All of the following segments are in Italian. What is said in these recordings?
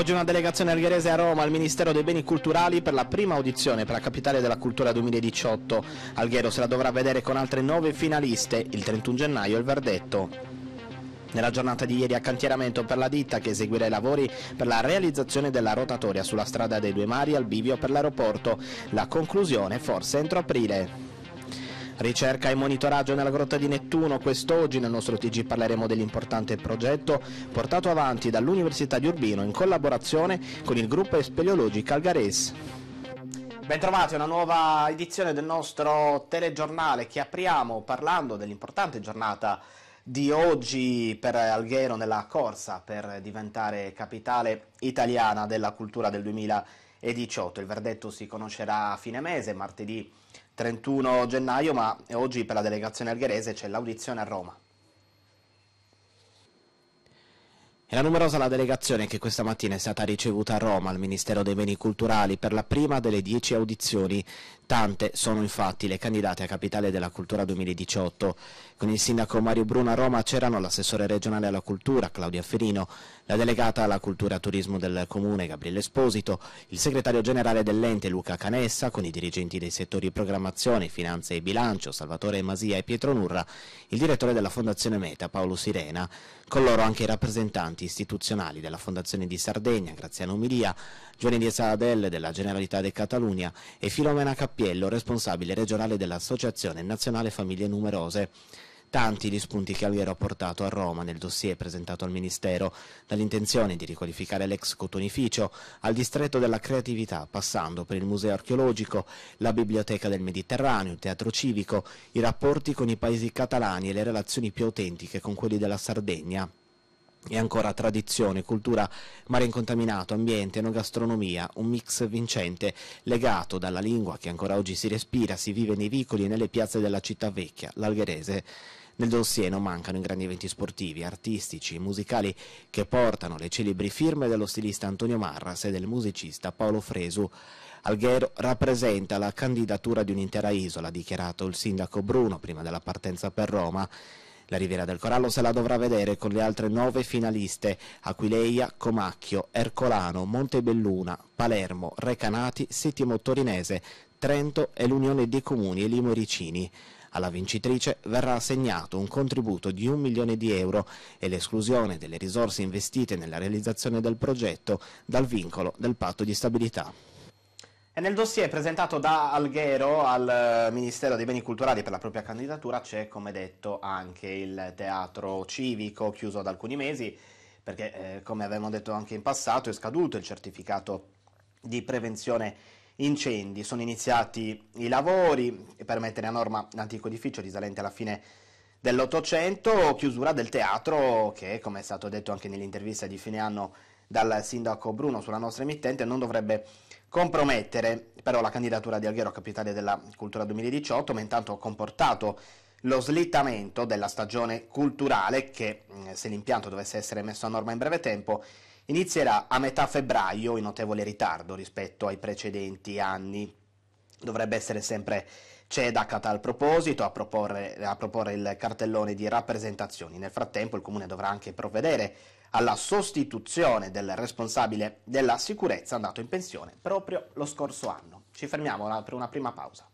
Oggi una delegazione algherese a Roma al Ministero dei Beni Culturali per la prima audizione per la Capitale della Cultura 2018. Alghero se la dovrà vedere con altre nove finaliste. Il 31 gennaio il verdetto. Nella giornata di ieri a cantieramento per la ditta che eseguirà i lavori per la realizzazione della rotatoria sulla strada dei due mari al bivio per l'aeroporto. La conclusione forse entro aprile. Ricerca e monitoraggio nella grotta di Nettuno. Quest'oggi nel nostro TG parleremo dell'importante progetto portato avanti dall'Università di Urbino in collaborazione con il gruppo speleologi Algares. Bentrovati a una nuova edizione del nostro telegiornale che apriamo parlando dell'importante giornata di oggi per Alghero nella corsa per diventare capitale italiana della cultura del 2020 e 18. Il verdetto si conoscerà a fine mese, martedì 31 gennaio, ma oggi per la delegazione algherese c'è l'audizione a Roma. È la numerosa la delegazione che questa mattina è stata ricevuta a Roma al Ministero dei Beni Culturali per la prima delle dieci audizioni Tante sono infatti le candidate a Capitale della Cultura 2018. Con il sindaco Mario Bruno a Roma c'erano l'assessore regionale alla cultura Claudia Ferino, la delegata alla cultura e turismo del comune Gabriele Esposito, il segretario generale dell'ente Luca Canessa con i dirigenti dei settori programmazione, finanze e bilancio Salvatore Masia e Pietro Nurra, il direttore della Fondazione Meta Paolo Sirena, con loro anche i rappresentanti istituzionali della Fondazione di Sardegna Graziano Umilia, Giovanni Di Saadelle della Generalità di Catalunya e Filomena Cappini Cappiello, responsabile regionale dell'Associazione Nazionale Famiglie Numerose. Tanti gli spunti che Alghero ha portato a Roma nel dossier presentato al Ministero, dall'intenzione di riqualificare l'ex cotonificio al distretto della creatività, passando per il museo archeologico, la biblioteca del Mediterraneo, il teatro civico, i rapporti con i paesi catalani e le relazioni più autentiche con quelli della Sardegna e ancora tradizione, cultura, mare incontaminato, ambiente, non gastronomia, un mix vincente legato dalla lingua che ancora oggi si respira, si vive nei vicoli e nelle piazze della città vecchia, l'algherese. Nel dossier non mancano i grandi eventi sportivi, artistici, musicali che portano le celebri firme dello stilista Antonio Marras e del musicista Paolo Fresu. Alghero rappresenta la candidatura di un'intera isola, ha dichiarato il sindaco Bruno prima della partenza per Roma. La Riviera del Corallo se la dovrà vedere con le altre nove finaliste Aquileia, Comacchio, Ercolano, Montebelluna, Palermo, Recanati, Settimo Torinese, Trento e l'Unione dei Comuni e Limoricini. Alla vincitrice verrà assegnato un contributo di un milione di euro e l'esclusione delle risorse investite nella realizzazione del progetto dal vincolo del patto di stabilità. E nel dossier presentato da Alghero al eh, Ministero dei Beni Culturali per la propria candidatura c'è, come detto, anche il teatro civico chiuso da alcuni mesi, perché eh, come avevamo detto anche in passato è scaduto il certificato di prevenzione incendi. Sono iniziati i lavori per mettere a norma l'antico edificio risalente alla fine dell'Ottocento, chiusura del teatro che, come è stato detto anche nell'intervista di fine anno dal sindaco Bruno sulla nostra emittente, non dovrebbe compromettere però la candidatura di Alghero a capitale della cultura 2018, ma intanto ha comportato lo slittamento della stagione culturale che, mm, se l'impianto dovesse essere messo a norma in breve tempo, inizierà a metà febbraio in notevole ritardo rispetto ai precedenti anni. Dovrebbe essere sempre CEDAC a tal proposito a proporre, a proporre il cartellone di rappresentazioni. Nel frattempo il Comune dovrà anche provvedere alla sostituzione del responsabile della sicurezza andato in pensione proprio lo scorso anno. Ci fermiamo per una prima pausa.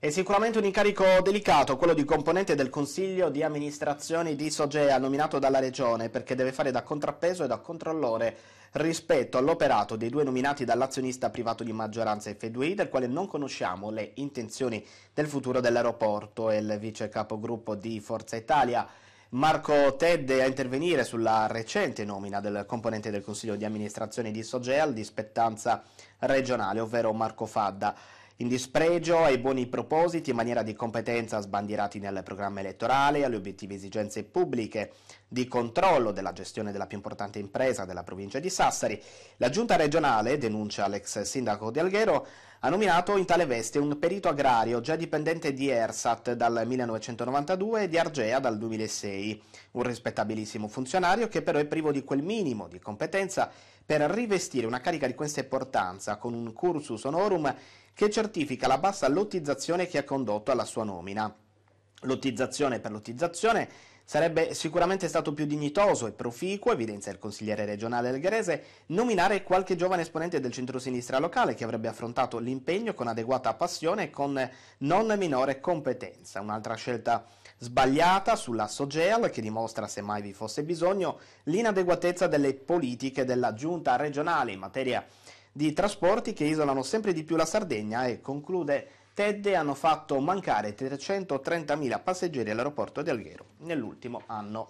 È sicuramente un incarico delicato quello di componente del consiglio di amministrazione di Sogea nominato dalla regione perché deve fare da contrappeso e da controllore rispetto all'operato dei due nominati dall'azionista privato di maggioranza F2I del quale non conosciamo le intenzioni del futuro dell'aeroporto e il vice capogruppo di Forza Italia. Marco Tedde a intervenire sulla recente nomina del componente del consiglio di amministrazione di Sogea di spettanza regionale, ovvero Marco Fadda in dispregio ai buoni propositi in maniera di competenza sbandierati nel programma elettorale, alle obiettive esigenze pubbliche di controllo della gestione della più importante impresa della provincia di Sassari, la giunta regionale, denuncia l'ex sindaco di Alghero, ha nominato in tale veste un perito agrario già dipendente di ERSAT dal 1992 e di Argea dal 2006, un rispettabilissimo funzionario che però è privo di quel minimo di competenza per rivestire una carica di questa importanza con un cursus honorum che certifica la bassa lottizzazione che ha condotto alla sua nomina. Lottizzazione per lottizzazione Sarebbe sicuramente stato più dignitoso e proficuo, evidenzia il consigliere regionale algherese, nominare qualche giovane esponente del centrosinistra locale che avrebbe affrontato l'impegno con adeguata passione e con non minore competenza. Un'altra scelta sbagliata sulla SOGEL che dimostra, se mai vi fosse bisogno, l'inadeguatezza delle politiche della giunta regionale in materia di trasporti che isolano sempre di più la Sardegna e conclude Tedde hanno fatto mancare 330.000 passeggeri all'aeroporto di Alghero nell'ultimo anno.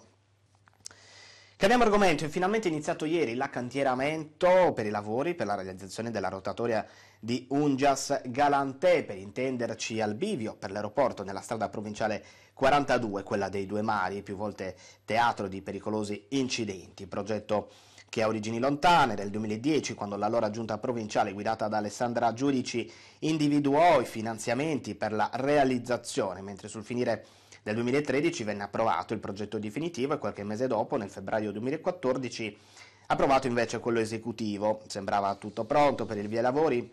Cambiamo argomento, è finalmente iniziato ieri l'accantieramento per i lavori per la realizzazione della rotatoria di Unjas Galantè, per intenderci al bivio per l'aeroporto nella strada provinciale 42, quella dei Due Mari, più volte teatro di pericolosi incidenti. Progetto che ha origini lontane, nel 2010 quando l'allora giunta provinciale guidata da Alessandra Giudici individuò i finanziamenti per la realizzazione, mentre sul finire del 2013 venne approvato il progetto definitivo e qualche mese dopo, nel febbraio 2014, approvato invece quello esecutivo. Sembrava tutto pronto per il via lavori,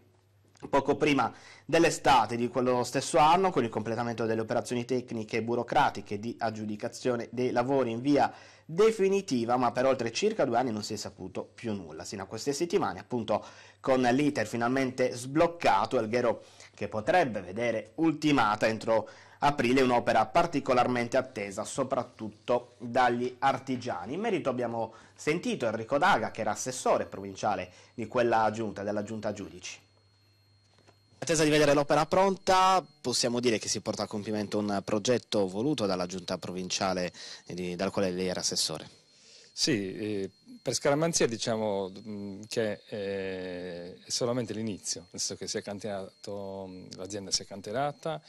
poco prima dell'estate di quello stesso anno, con il completamento delle operazioni tecniche e burocratiche di aggiudicazione dei lavori in via definitiva, ma per oltre circa due anni non si è saputo più nulla, sino a queste settimane, appunto con l'iter finalmente sbloccato, Alghero che potrebbe vedere ultimata entro aprile un'opera particolarmente attesa soprattutto dagli artigiani. In merito abbiamo sentito Enrico Daga che era assessore provinciale di quella giunta, della giunta giudici attesa di vedere l'opera pronta, possiamo dire che si porta a compimento un progetto voluto dalla giunta provinciale eh, di, dal quale lei era assessore. Sì, eh, per Scaramanzia diciamo mm, che eh, è solamente l'inizio, nel senso che si mm, l'azienda si è canterata,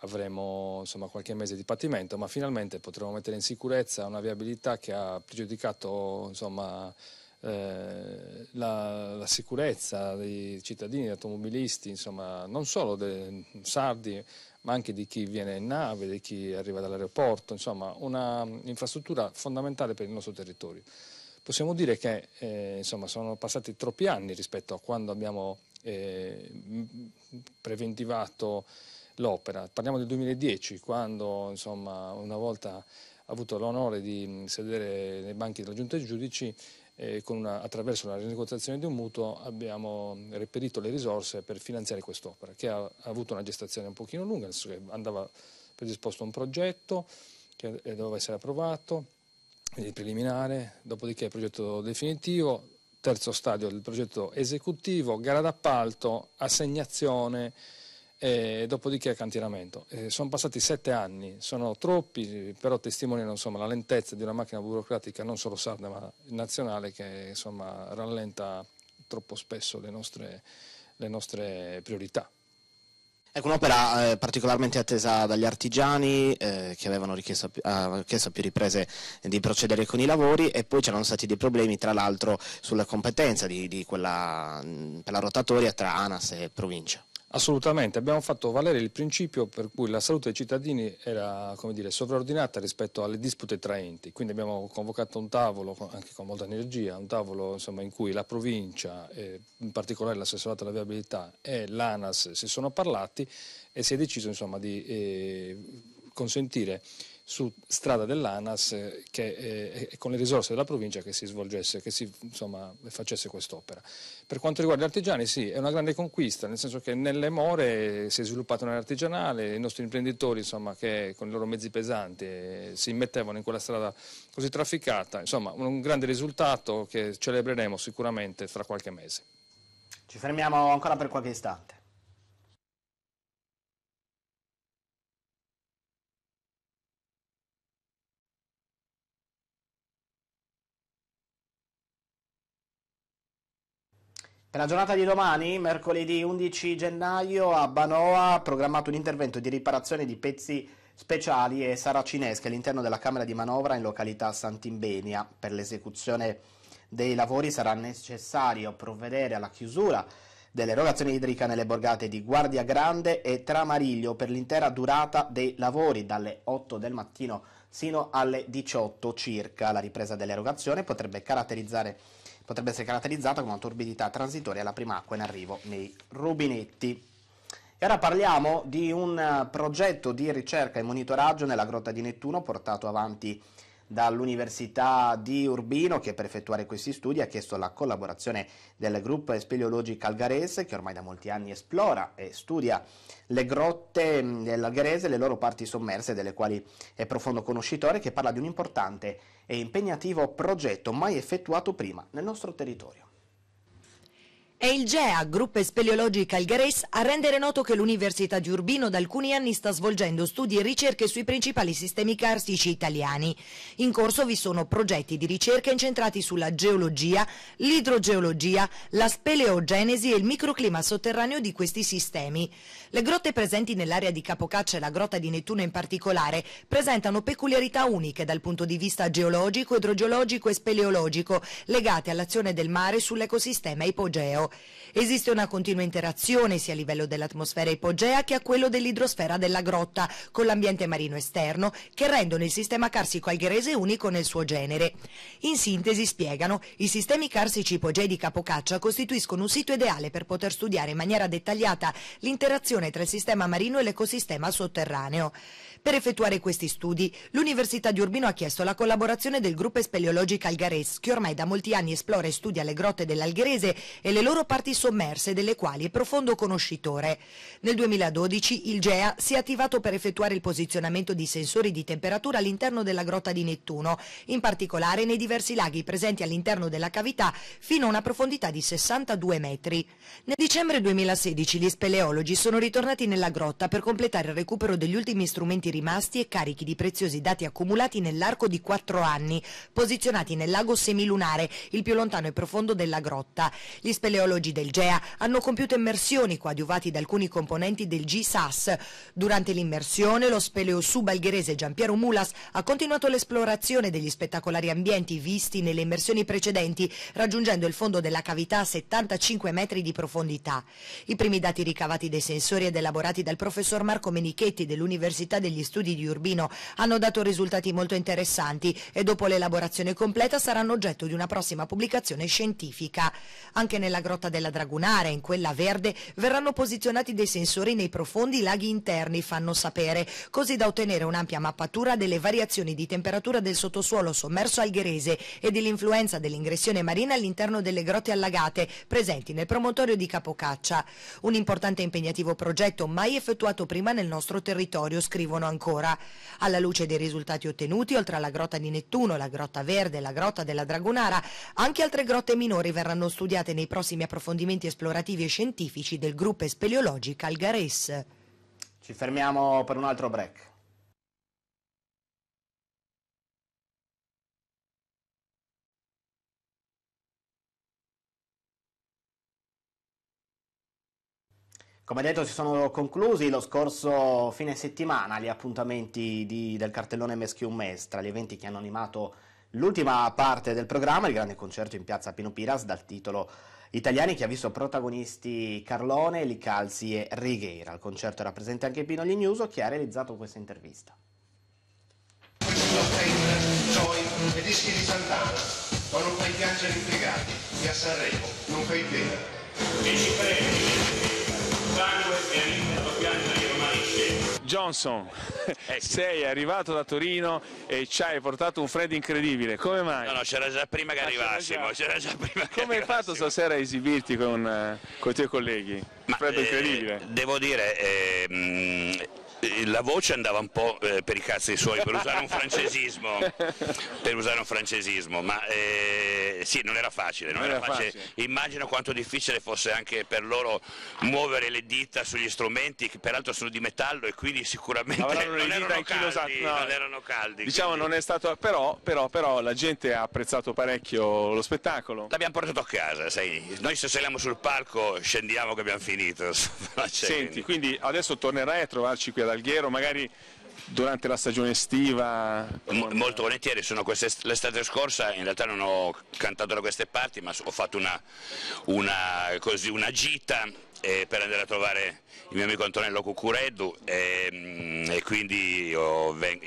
avremo insomma, qualche mese di patimento, ma finalmente potremo mettere in sicurezza una viabilità che ha pregiudicato insomma, eh, la, la, sicurezza dei cittadini, degli automobilisti, insomma, non solo dei sardi, ma anche di chi viene in nave, di chi arriva dall'aeroporto, insomma, un'infrastruttura fondamentale per il nostro territorio. Possiamo dire che eh, insomma, sono passati troppi anni rispetto a quando abbiamo eh, preventivato l'opera. Parliamo del 2010, quando insomma, una volta avuto l'onore di sedere nei banchi della Giunta dei Giudici, una, attraverso la rinegoziazione di un mutuo abbiamo reperito le risorse per finanziare quest'opera, che ha, ha avuto una gestazione un pochino lunga, nel senso che andava predisposto un progetto che eh, doveva essere approvato, quindi preliminare, dopodiché il progetto definitivo, terzo stadio del progetto esecutivo, gara d'appalto, assegnazione, e dopodiché cantieramento. Eh, sono passati sette anni, sono troppi, però testimoniano insomma, la lentezza di una macchina burocratica non solo sarda ma nazionale che insomma, rallenta troppo spesso le nostre, le nostre priorità. Ecco, un'opera eh, particolarmente attesa dagli artigiani eh, che avevano richiesto a, ah, richiesto a più riprese di procedere con i lavori e poi c'erano stati dei problemi tra l'altro sulla competenza di, di quella, mh, mm, per la rotatoria tra ANAS e provincia. Assolutamente, abbiamo fatto valere il principio per cui la salute dei cittadini era dire, sovraordinata rispetto alle dispute tra enti, quindi abbiamo convocato un tavolo, anche con molta energia, un tavolo insomma, in cui la provincia, eh, in particolare l'assessorato alla viabilità e l'ANAS si sono parlati e si è deciso insomma, di eh, consentire su strada dell'ANAS eh, che, eh, con le risorse della provincia che si svolgesse, che si insomma, facesse quest'opera. Per quanto riguarda gli artigiani sì, è una grande conquista, nel senso che nelle more si è sviluppata un'artigianale, i nostri imprenditori insomma, che con i loro mezzi pesanti eh, si immettevano in quella strada così trafficata, insomma un grande risultato che celebreremo sicuramente fra qualche mese. Ci fermiamo ancora per qualche istante. la giornata di domani, mercoledì 11 gennaio, a Banoa ha programmato un intervento di riparazione di pezzi speciali e saracinesche all'interno della Camera di Manovra in località Sant'Imbenia. Per l'esecuzione dei lavori sarà necessario provvedere alla chiusura dell'erogazione idrica nelle borgate di Guardia Grande e Tramariglio per l'intera durata dei lavori dalle 8 del mattino sino alle 18 circa. La ripresa dell'erogazione potrebbe caratterizzare potrebbe essere caratterizzata come una turbidità transitoria alla prima acqua in arrivo nei rubinetti. E ora parliamo di un eh, progetto di ricerca e monitoraggio nella grotta di Nettuno portato avanti dall'Università di Urbino che per effettuare questi studi ha chiesto la collaborazione del gruppo speleologi algarese che ormai da molti anni esplora e studia le grotte mm, dell'Algarese e le loro parti sommerse delle quali è profondo conoscitore che parla di un importante e impegnativo progetto mai effettuato prima nel nostro territorio. È il GEA, Gruppo Speleologi Calgares, a rendere noto che l'Università di Urbino da alcuni anni sta svolgendo studi e ricerche sui principali sistemi carsici italiani. In corso vi sono progetti di ricerca incentrati sulla geologia, l'idrogeologia, la speleogenesi e il microclima sotterraneo di questi sistemi. Le grotte presenti nell'area di Capocaccia e la grotta di Nettuno in particolare presentano peculiarità uniche dal punto di vista geologico, idrogeologico e speleologico legate all'azione del mare sull'ecosistema ipogeo. Esiste una continua interazione sia a livello dell'atmosfera ipogea che a quello dell'idrosfera della grotta con l'ambiente marino esterno che rendono il sistema carsico algherese unico nel suo genere. In sintesi spiegano, i sistemi carsici ipogei di Capocaccia costituiscono un sito ideale per poter studiare in maniera dettagliata l'interazione tra il sistema marino e l'ecosistema sotterraneo. Per effettuare questi studi, l'Università di Urbino ha chiesto la collaborazione del gruppo speleologico Algares, che ormai da molti anni esplora e studia le grotte dell'Algherese e le loro parti sommerse, delle quali è profondo conoscitore. Nel 2012 il GEA si è attivato per effettuare il posizionamento di sensori di temperatura all'interno della grotta di Nettuno, in particolare nei diversi laghi presenti all'interno della cavità, fino a una profondità di 62 metri. Nel dicembre 2016 gli speleologi sono ritornati nella grotta per completare il recupero degli ultimi strumenti documenti rimasti e carichi di preziosi dati accumulati nell'arco di quattro anni, posizionati nel lago semilunare, il più lontano e profondo della grotta. Gli speleologi del GEA hanno compiuto immersioni coadiuvati da alcuni componenti del GSAS. Durante l'immersione lo speleo subalgherese Giampiero Mulas ha continuato l'esplorazione degli spettacolari ambienti visti nelle immersioni precedenti, raggiungendo il fondo della cavità a 75 metri di profondità. I primi dati ricavati dai sensori ed elaborati dal professor Marco Menichetti dell'Università degli degli studi di Urbino hanno dato risultati molto interessanti e dopo l'elaborazione completa saranno oggetto di una prossima pubblicazione scientifica. Anche nella grotta della Dragunare, in quella verde, verranno posizionati dei sensori nei profondi laghi interni, fanno sapere, così da ottenere un'ampia mappatura delle variazioni di temperatura del sottosuolo sommerso algherese e dell'influenza dell'ingressione marina all'interno delle grotte allagate presenti nel promontorio di Capocaccia. Un importante e impegnativo progetto mai effettuato prima nel nostro territorio, scrivono esistono ancora. Alla luce dei risultati ottenuti, oltre alla grotta di Nettuno, la grotta verde e la grotta della Dragonara, anche altre grotte minori verranno studiate nei prossimi approfondimenti esplorativi e scientifici del gruppo speleologico Algares. Ci fermiamo per un altro break. Come detto si sono conclusi lo scorso fine settimana gli appuntamenti di, del cartellone Meschium Mes tra gli eventi che hanno animato l'ultima parte del programma, il grande concerto in piazza Pino Piras dal titolo Italiani che ha visto protagonisti Carlone, Licalzi e Righeira. Al concerto era presente anche Pino Lignuso che ha realizzato questa intervista. Joy e dischi di Sant'Anna, ma non fai piangere impiegati, che a Sanremo non fai pena. Dici premi, Johnson, eh sei arrivato da Torino e ci hai portato un freddo incredibile, come mai? No, no, c'era già prima che ah, arrivassimo, c'era già prima che Come hai fatto stasera a esibirti con, eh, con i tuoi colleghi? Un freddo eh, incredibile. devo dire, eh, mh, la voce andava un po' eh, per i cazzi suoi, per usare un francesismo, usare un francesismo ma eh, sì, non era facile, non non era era facile. facile. immagino quanto difficile fosse anche per loro muovere le dita sugli strumenti che peraltro sono di metallo e quindi sicuramente Avranno non, erano caldi, sa... no. non erano caldi. Diciamo quindi... non è stato, però, però, però la gente ha apprezzato parecchio lo spettacolo. L'abbiamo portato a casa, sai, noi se saliamo sul palco scendiamo che abbiamo finito. Senti, quindi adesso tornerai a trovarci qui ad Salghiero, magari durante la stagione estiva? molto volentieri, l'estate scorsa in realtà non ho cantato da queste parti ma ho fatto una, una, così, una gita eh, per andare a trovare il mio amico Antonello Cucureddu e, ehm, e quindi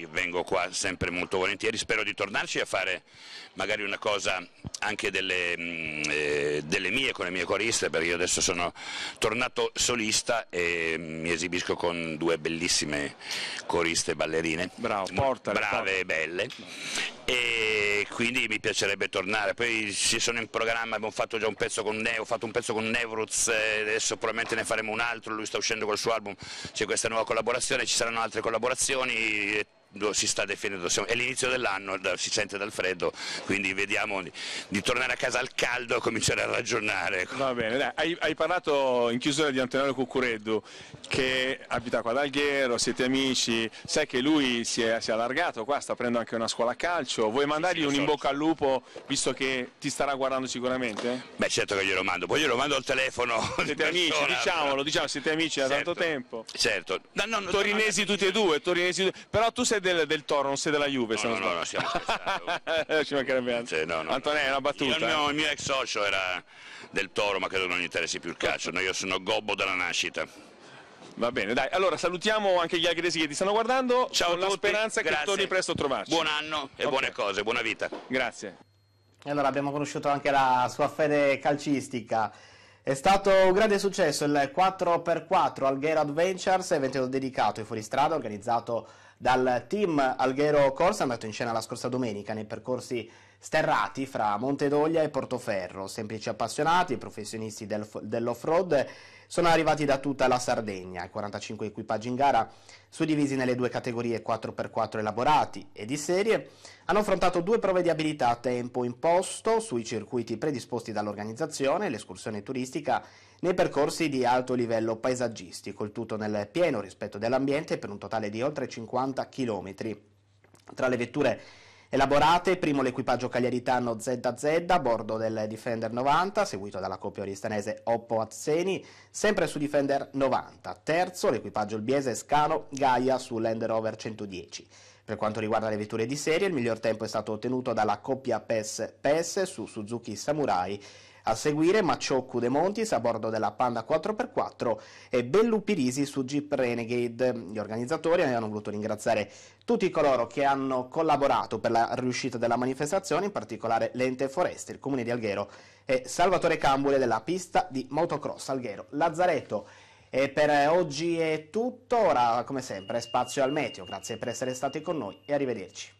vengo qua sempre molto volentieri, spero di tornarci a fare magari una cosa anche delle, mm, eh, delle mie con le mie coriste perché io adesso sono tornato solista e mi esibisco con due bellissime coriste ballerine, Bravo, portale, brave portale. e belle e quindi mi piacerebbe tornare, poi ci sono in programma, abbiamo fatto già un pezzo con Neo, ho fatto un pezzo con Nevruz, eh, adesso probabilmente ne faremo un altro, lui sta uscendo col suo album, c'è questa nuova collaborazione, ci saranno altre collaborazioni si sta definendo, è l'inizio dell'anno, si sente dal freddo, quindi vediamo di, di, tornare a casa al caldo e cominciare a ragionare. Va bene, dai, hai, hai, parlato in chiusura di Antonello Cuccureddu che abita qua ad Alghero, siete amici, sai che lui si è, si è allargato qua, sta prendendo anche una scuola a calcio, vuoi mandargli sì, un so. in bocca al lupo visto che ti starà guardando sicuramente? Beh certo che glielo mando, poi glielo mando al telefono. Siete amici, persona. diciamolo, diciamo, siete amici da certo. tanto tempo. Certo. No, no, torinesi no, tutti e due, torinesi, però tu sei siete del, del Toro, non sei della Juve. No, se non no, no, no, stiamo scherzando. Eh, ci mancherebbe altro. Cioè, no, no, Antonella, una battuta. Io, eh? mio, il mio ex socio era del Toro, ma credo non gli interessi più il calcio. No, io sono gobbo dalla nascita. Va bene, dai. Allora salutiamo anche gli agresi che ti stanno guardando. Ciao, con la speranza Grazie. che torni presto a trovarci. Buon anno e okay. buone cose, buona vita. Grazie. E Allora abbiamo conosciuto anche la sua fede calcistica. È stato un grande successo il 4x4 Alghero Adventures, evento dedicato ai fuoristrada organizzato dal team Alghero Corsa andato in scena la scorsa domenica nei percorsi sterrati fra Montedoglia e Portoferro, semplici appassionati, professionisti del, dell'off-road sono arrivati da tutta la Sardegna. I 45 equipaggi in gara, suddivisi nelle due categorie 4x4 elaborati e di serie, hanno affrontato due prove di abilità a tempo imposto sui circuiti predisposti dall'organizzazione, l'escursione turistica, nei percorsi di alto livello paesaggistico, il tutto nel pieno rispetto dell'ambiente per un totale di oltre 50 km. Tra le vetture Elaborate primo l'equipaggio cagliaritano ZZ a bordo del Defender 90, seguito dalla coppia oristanese Oppo Azzeni, sempre su Defender 90. Terzo l'equipaggio albiese Scano Gaia su Land Rover 110. Per quanto riguarda le vetture di serie, il miglior tempo è stato ottenuto dalla coppia PES-PES su Suzuki Samurai a seguire Macioccu De Montis a bordo della Panda 4x4 e Bellupirisi su Jeep Renegade. Gli organizzatori hanno voluto ringraziare tutti coloro che hanno collaborato per la riuscita della manifestazione, in particolare l'ente Foresti, il comune di Alghero e Salvatore Cambule della pista di motocross Alghero Lazzaretto. E per oggi è tutto, ora come sempre spazio al meteo, grazie per essere stati con noi e arrivederci.